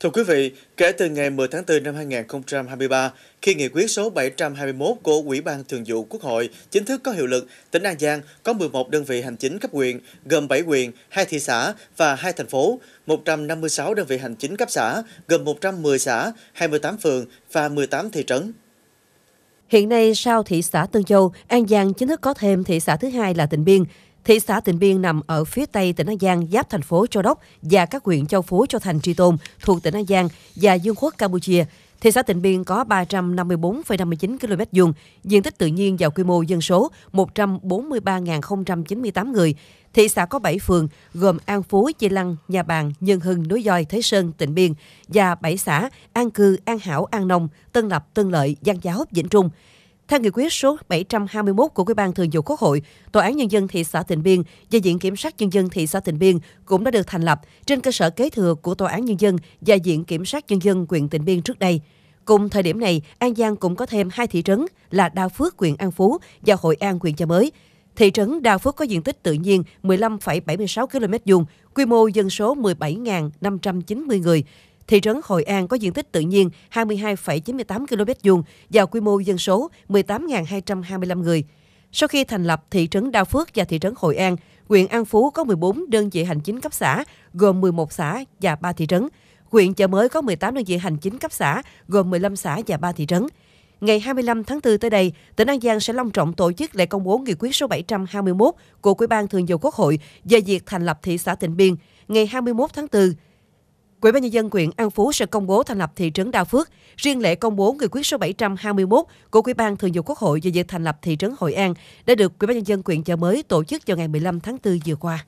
Thưa quý vị, kể từ ngày 10 tháng 4 năm 2023, khi nghị quyết số 721 của Ủy ban Thường vụ Quốc hội chính thức có hiệu lực, tỉnh An Giang có 11 đơn vị hành chính cấp huyện, gồm 7 huyện, 2 thị xã và 2 thành phố, 156 đơn vị hành chính cấp xã, gồm 110 xã, 28 phường và 18 thị trấn. Hiện nay, sau thị xã Tân Châu, An Giang chính thức có thêm thị xã thứ hai là Tịnh Biên. Thị xã Tịnh Biên nằm ở phía tây tỉnh An Giang, giáp thành phố Châu Đốc và các huyện Châu Phú, Châu Thành, Tri Tôn thuộc tỉnh An Giang và Dương Quốc Campuchia. Thị xã Tịnh Biên có 354,59 km vuông, diện tích tự nhiên và quy mô dân số 143.098 người. Thị xã có 7 phường gồm An Phú, Chi Lăng, Nhà Bàn, Nhân Hưng, Núi Voi, Thế Sơn, Tịnh Biên và 7 xã An Cư, An Hảo, An Nông, Tân Lập, Tân Lợi, Giang Giáo, Vĩnh Trung. Theo nghị quyết số 721 của Ủy ban Thường vụ Quốc hội, Tòa án Nhân dân thị xã Tịnh Biên và Viện Kiểm sát Nhân dân thị xã Tịnh Biên cũng đã được thành lập trên cơ sở kế thừa của Tòa án Nhân dân và Viện Kiểm sát Nhân dân quyền Tịnh Biên trước đây. Cùng thời điểm này, An Giang cũng có thêm hai thị trấn là Đa Phước, huyện An Phú và Hội An, huyện Chợ Mới. Thị trấn Đa Phước có diện tích tự nhiên 15,76 km vuông, quy mô dân số 17.590 người thị trấn Hội An có diện tích tự nhiên 22,98 km vuông và quy mô dân số 18.225 người. Sau khi thành lập thị trấn Đa Phước và thị trấn Hội An, huyện An Phú có 14 đơn vị hành chính cấp xã, gồm 11 xã và 3 thị trấn. Huyện Chợ Mới có 18 đơn vị hành chính cấp xã, gồm 15 xã và 3 thị trấn. Ngày 25 tháng 4 tới đây, tỉnh An Giang sẽ long trọng tổ chức lễ công bố nghị quyết số 721 của Ủy ban Thường vụ Quốc hội về việc thành lập thị xã Tịnh Biên. Ngày 21 tháng 4, Quỹ ban nhân dân huyện An Phú sẽ công bố thành lập thị trấn Đa Phước. Riêng lễ công bố nghị quyết số 721 của Ủy ban Thường vụ Quốc hội về việc thành lập thị trấn Hội An đã được Quỹ ban nhân dân huyện chợ mới tổ chức vào ngày 15 tháng 4 vừa qua.